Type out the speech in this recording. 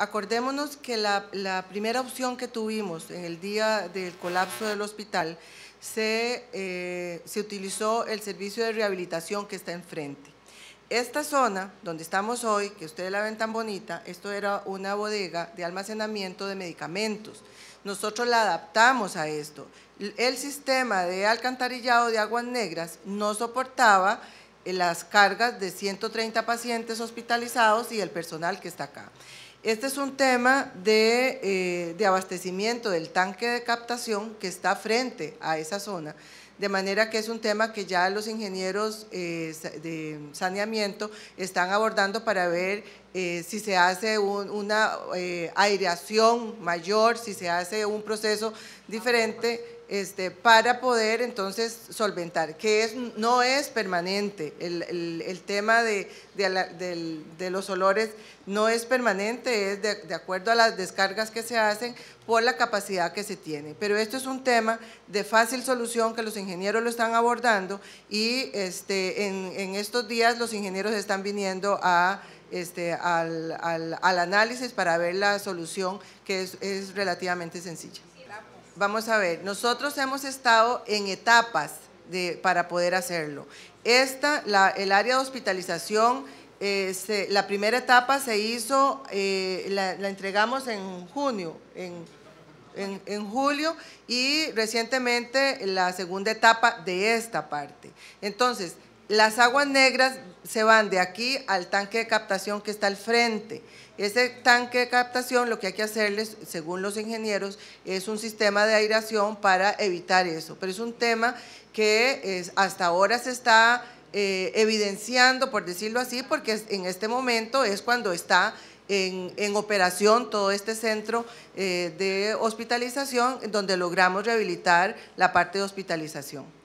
acordémonos que la, primera opción que tuvimos en el día del colapso del hospital se, eh, se utilizó el servicio de rehabilitación que está enfrente. Esta zona donde estamos hoy, que ustedes la ven tan bonita, esto era una bodega de almacenamiento de medicamentos. Nosotros la adaptamos a esto. El sistema de alcantarillado de aguas negras no soportaba eh, las cargas de 130 pacientes hospitalizados y el personal que está acá. Este es un tema eh, de, abastecimiento del tanque de captación que está frente a esa zona, de manera que es un tema que ya los ingenieros eh, de saneamiento están abordando para ver eh, si se hace una eh, aireación mayor, si se hace un proceso diferente, este, para poder entonces solventar, que es, no es permanente. El, tema de, los olores no es permanente, es de, acuerdo a las descargas que se hacen por la capacidad que se tiene. Pero esto es un tema de fácil solución que los ingenieros lo están abordando y este, en estos días los ingenieros están viniendo a este, al, al, análisis para ver la solución que es, relativamente sencilla. Vamos a ver, nosotros hemos estado en etapas de, para poder hacerlo. Esta, el área de hospitalización, eh, la primera etapa se hizo, eh, la, entregamos en junio, en, en, julio, y recientemente la segunda etapa de esta parte. Entonces, las aguas negras se van de aquí al tanque de captación que está al frente. Ese tanque de captación lo que hay que hacerles, según los ingenieros, es un sistema de aireación para evitar eso. Pero es un tema que hasta ahora se está eh, evidenciando, por decirlo así, porque en este momento es cuando está en, operación todo este centro eh, de hospitalización, donde logramos rehabilitar la parte de hospitalización.